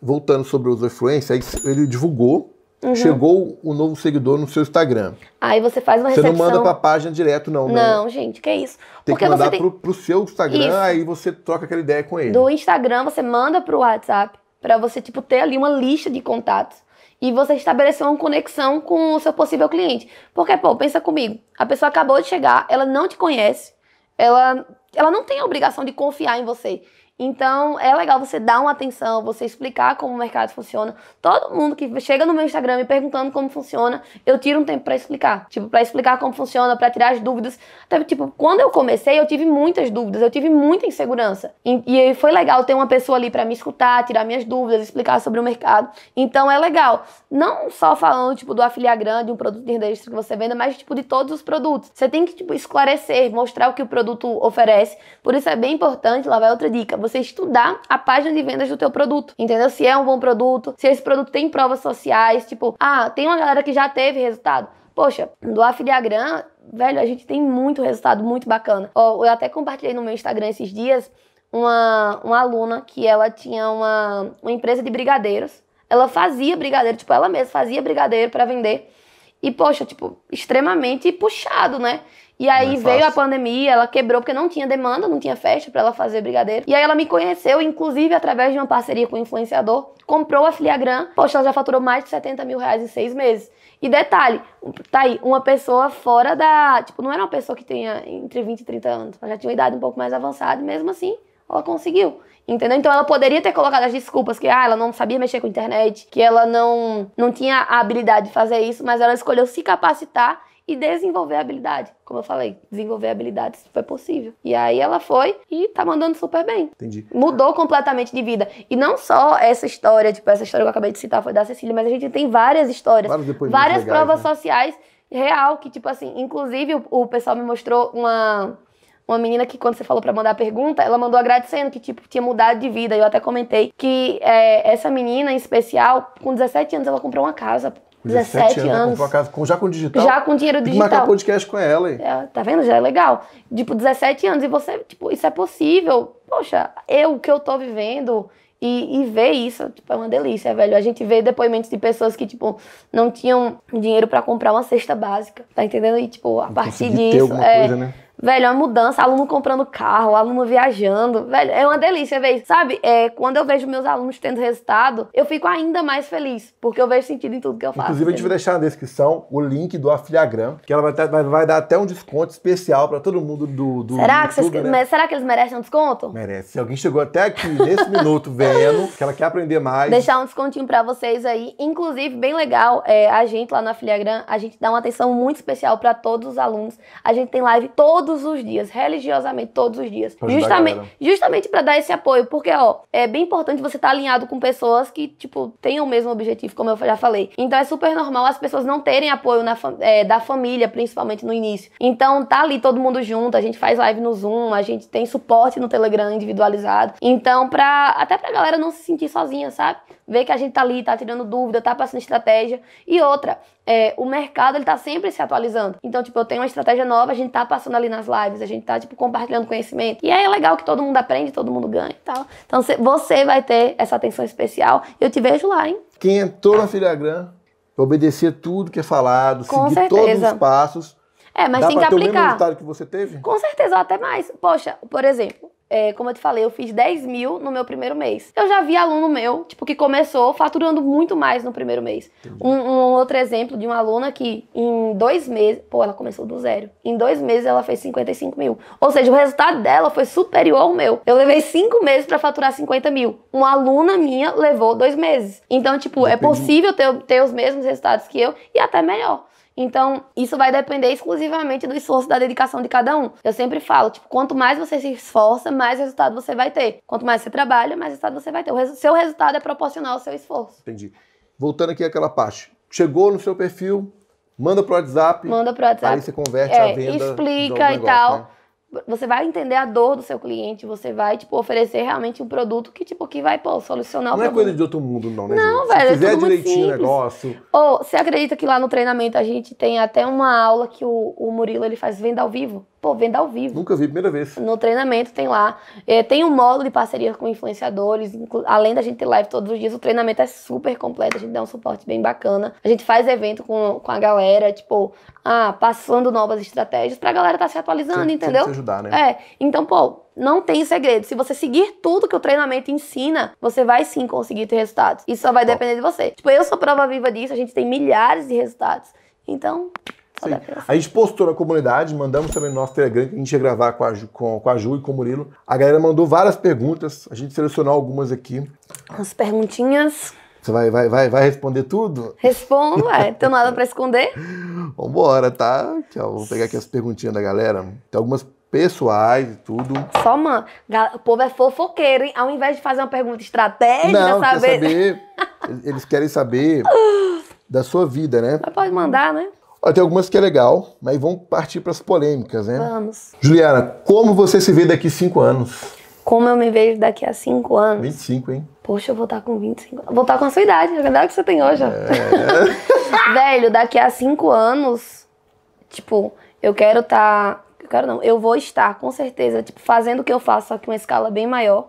voltando sobre os influência, ele divulgou, uhum. chegou o um novo seguidor no seu Instagram. Aí você faz uma recepção. Você não manda pra página direto, não, né? Não, gente, que é isso. Tem Porque que mandar tem... Pro, pro, seu Instagram, isso. aí você troca aquela ideia com ele. Do Instagram, você manda pro WhatsApp, para você, tipo, ter ali uma lista de contatos e você estabelecer uma conexão com o seu possível cliente. Porque, pô, pensa comigo, a pessoa acabou de chegar, ela não te conhece, ela, ela não tem a obrigação de confiar em você. Então, é legal você dar uma atenção, você explicar como o mercado funciona. Todo mundo que chega no meu Instagram me perguntando como funciona, eu tiro um tempo para explicar. Tipo, para explicar como funciona, para tirar as dúvidas. Até, tipo, quando eu comecei, eu tive muitas dúvidas, eu tive muita insegurança. E, e foi legal ter uma pessoa ali para me escutar, tirar minhas dúvidas, explicar sobre o mercado. Então, é legal. Não só falando, tipo, do afiliar grande, um produto de renda que você venda, mas, tipo, de todos os produtos. Você tem que, tipo, esclarecer, mostrar o que o produto oferece. Por isso é bem importante, lá vai outra dica. Você você estudar a página de vendas do teu produto, entendeu? Se é um bom produto, se esse produto tem provas sociais, tipo, ah, tem uma galera que já teve resultado. Poxa, do Afiliagram, velho, a gente tem muito resultado, muito bacana. Ó, eu até compartilhei no meu Instagram esses dias uma, uma aluna que ela tinha uma, uma empresa de brigadeiros. Ela fazia brigadeiro, tipo, ela mesma fazia brigadeiro para vender. E, poxa, tipo, extremamente puxado, né? E aí é veio a pandemia, ela quebrou porque não tinha demanda, não tinha festa para ela fazer brigadeiro. E aí ela me conheceu, inclusive através de uma parceria com um influenciador, comprou a Filiagram. Poxa, ela já faturou mais de 70 mil reais em seis meses. E detalhe, tá aí, uma pessoa fora da. Tipo, não era uma pessoa que tenha entre 20 e 30 anos. Ela já tinha uma idade um pouco mais avançada e mesmo assim ela conseguiu. Entendeu? Então ela poderia ter colocado as desculpas que ah, ela não sabia mexer com a internet, que ela não, não tinha a habilidade de fazer isso, mas ela escolheu se capacitar e desenvolver a habilidade. Como eu falei, desenvolver habilidades foi possível. E aí ela foi e tá mandando super bem. Entendi. Mudou completamente de vida. E não só essa história, tipo, essa história que eu acabei de citar foi da Cecília, mas a gente tem várias histórias, várias legais, provas né? sociais real que, tipo assim, inclusive o, o pessoal me mostrou uma uma menina que quando você falou para mandar a pergunta, ela mandou agradecendo que tipo tinha mudado de vida. Eu até comentei que é, essa menina em especial, com 17 anos, ela comprou uma casa. Pô. 17, 17 anos. anos. casa com, já com digital. Já com dinheiro digital. Marcar podcast com ela. Hein? É, tá vendo? Já é legal. Tipo, 17 anos. E você, tipo, isso é possível. Poxa, eu, o que eu tô vivendo, e, e, ver isso, tipo, é uma delícia, velho. A gente vê depoimentos de pessoas que, tipo, não tinham dinheiro para comprar uma cesta básica, tá entendendo? E, tipo, a partir disso. é, coisa, né? Velho, é uma mudança, aluno comprando carro, aluno viajando. Velho, é uma delícia ver isso. Sabe, é, quando eu vejo meus alunos tendo resultado, eu fico ainda mais feliz, porque eu vejo sentido em tudo que eu faço. Inclusive, a gente vai deixar na descrição o link do Afiliagram, que ela vai, ter, vai dar até um desconto especial para todo mundo do, do será YouTube, que vocês, né? Será que eles merecem um desconto? Merece. Se alguém chegou até aqui, nesse minuto, vendo, que ela quer aprender mais. Deixar um descontinho para vocês aí. Inclusive, bem legal, é, a gente lá no Afiliagram, a gente dá uma atenção muito especial para todos os alunos. A gente tem live todo todos os dias, religiosamente todos os dias. Pra justamente, justamente para dar esse apoio, porque ó, é bem importante você estar tá alinhado com pessoas que, tipo, tenham o mesmo objetivo, como eu já falei. Então é super normal as pessoas não terem apoio na, é, da família, principalmente no início. Então tá ali todo mundo junto, a gente faz live no Zoom, a gente tem suporte no Telegram individualizado. Então, pra, até pra galera não se sentir sozinha, sabe? vê que a gente tá ali, tá tirando dúvida, tá passando estratégia. E outra, é, o mercado ele tá sempre se atualizando. Então, tipo, eu tenho uma estratégia nova, a gente tá passando ali nas lives, a gente tá, tipo, compartilhando conhecimento. E aí é legal que todo mundo aprende, todo mundo ganha e tal. Então, você vai ter essa atenção especial. Eu te vejo lá, hein? Quem entrou na Filiagram, obedecer tudo que é falado, Com seguir certeza. todos os passos. É, mas Dá tem que aplicar. o mesmo resultado que você teve? Com certeza, até mais. Poxa, por exemplo, é, como eu te falei, eu fiz 10 mil no meu primeiro mês. Eu já vi aluno meu, tipo, que começou faturando muito mais no primeiro mês. Um, um, outro exemplo de uma aluna que em dois meses, pô, ela começou do zero. Em dois meses ela fez 55 mil. Ou seja, o resultado dela foi superior ao meu. Eu levei cinco meses para faturar 50 mil. Uma aluna minha levou dois meses. Então, tipo, é Depende. é possível ter, ter os mesmos resultados que eu e até melhor. Então, isso vai depender exclusivamente do esforço da dedicação de cada um. Eu sempre falo, tipo, quanto mais você se esforça, mais resultado você vai ter. Quanto mais você trabalha, mais resultado você vai ter. O seu resultado é proporcional ao seu esforço. Entendi. Voltando aqui àquela parte. Chegou no seu perfil, manda pro WhatsApp. Manda pro WhatsApp. Aí você converte é, a venda. Explica e tal. Né? você vai entender a dor do seu cliente, você vai, tipo, oferecer realmente um produto que, tipo, que vai, pô, solucionar o não é problema. Não é coisa de outro mundo, não, né? Não, gente? velho. Se é fizer é direitinho o negócio. Ou, você acredita que lá no treinamento a gente tem até uma aula que o, o Murilo ele faz venda ao vivo? Pô, venda ao vivo. Nunca vi, primeira vez. No treinamento tem lá. É, tem um módulo de parceria com influenciadores. Além da gente ter live todos os dias, o treinamento é super completo. A gente dá um suporte bem bacana. A gente faz evento com, com a galera, tipo, ah, passando novas estratégias pra galera tá se atualizando, sempre, entendeu? Sempre ajudar, né? É. Então, pô, não tem segredo. Se você seguir tudo que o treinamento ensina, você vai sim conseguir ter resultados. Isso só vai depender de você. Tipo, eu sou prova viva disso. A gente tem milhares de resultados. Então, Sim. A gente postou na comunidade, mandamos também no nosso Telegram, que a gente ia gravar com a, Ju, com, com a Ju e com o Murilo. A galera mandou várias perguntas, a gente selecionou algumas aqui. As perguntinhas. Você vai, vai, vai, vai responder tudo? Respondo, é. Tem nada para esconder. Vambora, tá? Aqui, ó, vou pegar aqui as perguntinhas da galera. Tem algumas pessoais e tudo. Só, mano, o povo é fofoqueiro, hein? Ao invés de fazer uma pergunta estratégica, Não, saber... Quer saber eles querem saber da sua vida, né? Mas pode mandar, né? Olha, tem algumas que é legal, mas vamos partir para as polêmicas, né? Vamos. Juliana, como você se vê daqui cinco anos? Como eu me vejo daqui a cinco anos? 25, hein? Poxa, eu vou estar com 25. Vou estar com a sua idade, a idade que você tem hoje. É... Velho, daqui a cinco anos, tipo, eu quero estar. Tá, eu quero não, eu vou estar, com certeza, tipo, fazendo o que eu faço, só que uma escala bem maior.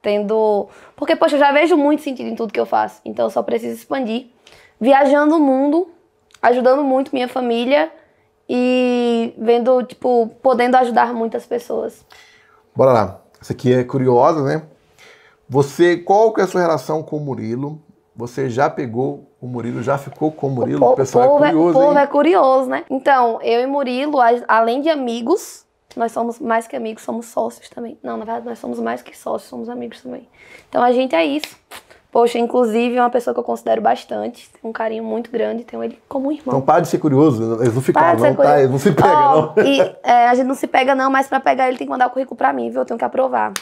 Tendo. Porque, poxa, eu já vejo muito sentido em tudo que eu faço. Então eu só preciso expandir. Viajando o mundo ajudando muito minha família e vendo, tipo, podendo ajudar muitas pessoas. Bora lá. Essa aqui é curiosa, né? Você, qual que é a sua relação com o Murilo? Você já pegou o Murilo, já ficou com o Murilo? O, po o pessoal o é curioso, é, O povo hein? é curioso, né? Então, eu e Murilo, além de amigos, nós somos mais que amigos, somos sócios também. Não, na verdade, nós somos mais que sócios, somos amigos também. Então, a gente é isso. Poxa, inclusive é uma pessoa que eu considero bastante, um carinho muito grande, tenho ele como irmão. Então para de ser curioso, eles não ficaram, não, tá? Eles não se pegam, oh, não. E é, a gente não se pega, não, mas para pegar ele tem que mandar o currículo para mim, viu? Eu tenho que aprovar.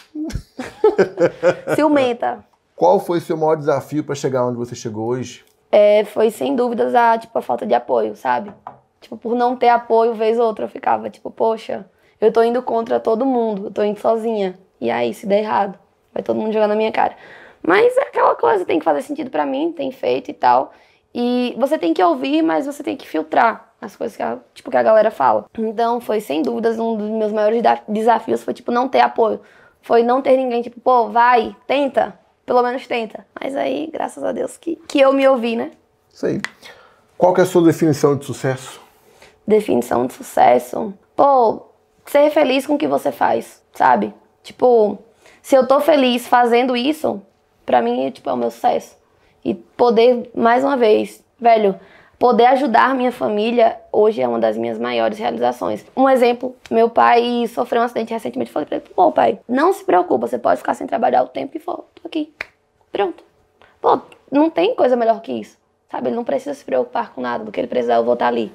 Ciumenta. Qual foi seu maior desafio para chegar onde você chegou hoje? É, foi sem dúvidas a, tipo, a falta de apoio, sabe? Tipo, por não ter apoio, vez ou outra, eu ficava tipo, poxa, eu tô indo contra todo mundo, eu tô indo sozinha. E aí, se der errado, vai todo mundo jogar na minha cara. Mas é aquela coisa, tem que fazer sentido para mim, tem feito e tal. E você tem que ouvir, mas você tem que filtrar as coisas que a, tipo, que a galera fala. Então foi, sem dúvidas, um dos meus maiores desafios foi, tipo, não ter apoio. Foi não ter ninguém, tipo, pô, vai, tenta, pelo menos tenta. Mas aí, graças a Deus, que, que eu me ouvi, né? Isso aí. Qual que é a sua definição de sucesso? Definição de sucesso? Pô, ser feliz com o que você faz, sabe? Tipo, se eu tô feliz fazendo isso, para mim, é, tipo, é o meu sucesso. E poder, mais uma vez, velho, poder ajudar minha família hoje é uma das minhas maiores realizações. Um exemplo, meu pai sofreu um acidente recentemente, falei pra ele, pô pai, não se preocupa, você pode ficar sem trabalhar o tempo que for, tô aqui, pronto. Pô, não tem coisa melhor que isso, sabe? Ele não precisa se preocupar com nada, do que ele precisar eu vou estar ali.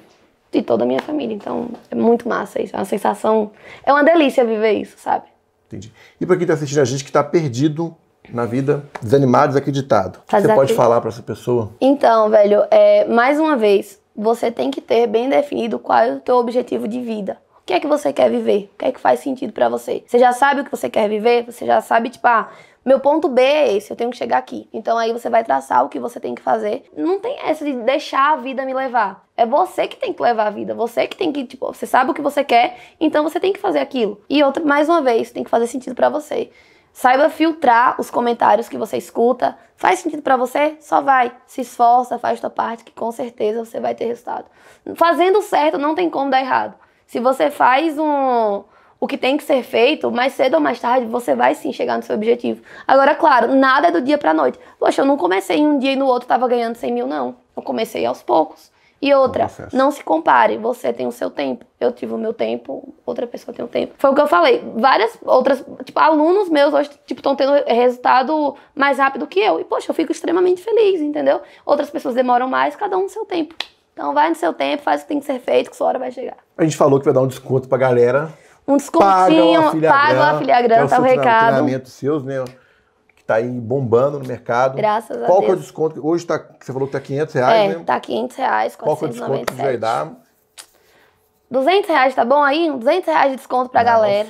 De toda a minha família, então é muito massa isso, é uma sensação, é uma delícia viver isso, sabe? Entendi. E para quem tá assistindo a gente que tá perdido na vida desanimado, desacreditado. Tá você pode falar para essa pessoa? Então, velho, é, mais uma vez, você tem que ter bem definido qual é o teu objetivo de vida. O que é que você quer viver? O que é que faz sentido para você? Você já sabe o que você quer viver? Você já sabe, tipo, ah, meu ponto B é esse, eu tenho que chegar aqui. Então aí você vai traçar o que você tem que fazer. Não tem essa de deixar a vida me levar. É você que tem que levar a vida, você que tem que, tipo, você sabe o que você quer, então você tem que fazer aquilo. E outra, mais uma vez, tem que fazer sentido para você. Saiba filtrar os comentários que você escuta. Faz sentido para você? Só vai. Se esforça, faz sua parte, que com certeza você vai ter resultado. Fazendo certo não tem como dar errado. Se você faz um, o que tem que ser feito, mais cedo ou mais tarde, você vai sim chegar no seu objetivo. Agora, claro, nada é do dia pra noite. Poxa, eu não comecei em um dia e no outro tava ganhando 100 mil, não. Eu comecei aos poucos. E outra, é não assim? se compare. Você tem o seu tempo. Eu tive o meu tempo, outra pessoa tem o tempo. Foi o que eu falei. Várias outras, tipo, alunos meus hoje, tipo, estão tendo resultado mais rápido que eu. E, poxa, eu fico extremamente feliz, entendeu? Outras pessoas demoram mais, cada um no seu tempo. Então vai no seu tempo, faz o que tem que ser feito, que sua hora vai chegar. A gente falou que vai dar um desconto pra galera. Um descontinho, paga o afiliagrama, paga o afiliagrama, é tá o recado. seus, né? tá aí bombando no mercado. Graças Qual a Deus. Qual que é o desconto? Hoje tá, você falou que tá 500 reais, é, né? tá 500 reais, Qual que é o desconto que vai dar? 200 reais, tá bom aí? 200 reais de desconto para a galera.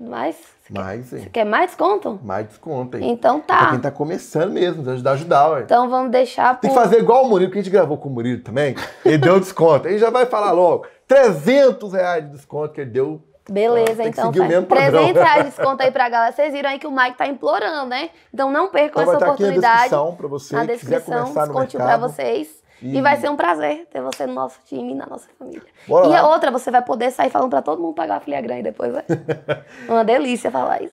Mas... Mais, hein? Você quer mais desconto? Mais desconto, hein? Então é tá. pra quem tá começando mesmo, ajudar, ajudar, ué. Então vamos deixar pro... Tem que fazer igual o Murilo, que a gente gravou com o Murilo também, ele deu desconto. Ele já vai falar logo, 300 reais de desconto que ele deu Beleza, ah, então tá. 300 reais de desconto aí pra galera. Vocês viram aí que o Mike tá implorando, né? Então não percam então, essa tá oportunidade. Aqui na descrição pra você, na descrição, desconto pra vocês. E... e... vai ser um prazer ter você no nosso time, na nossa família. Bora e lá. a outra, você vai poder sair falando pra todo mundo pagar a filha grande depois, vai. Né? Uma delícia falar isso.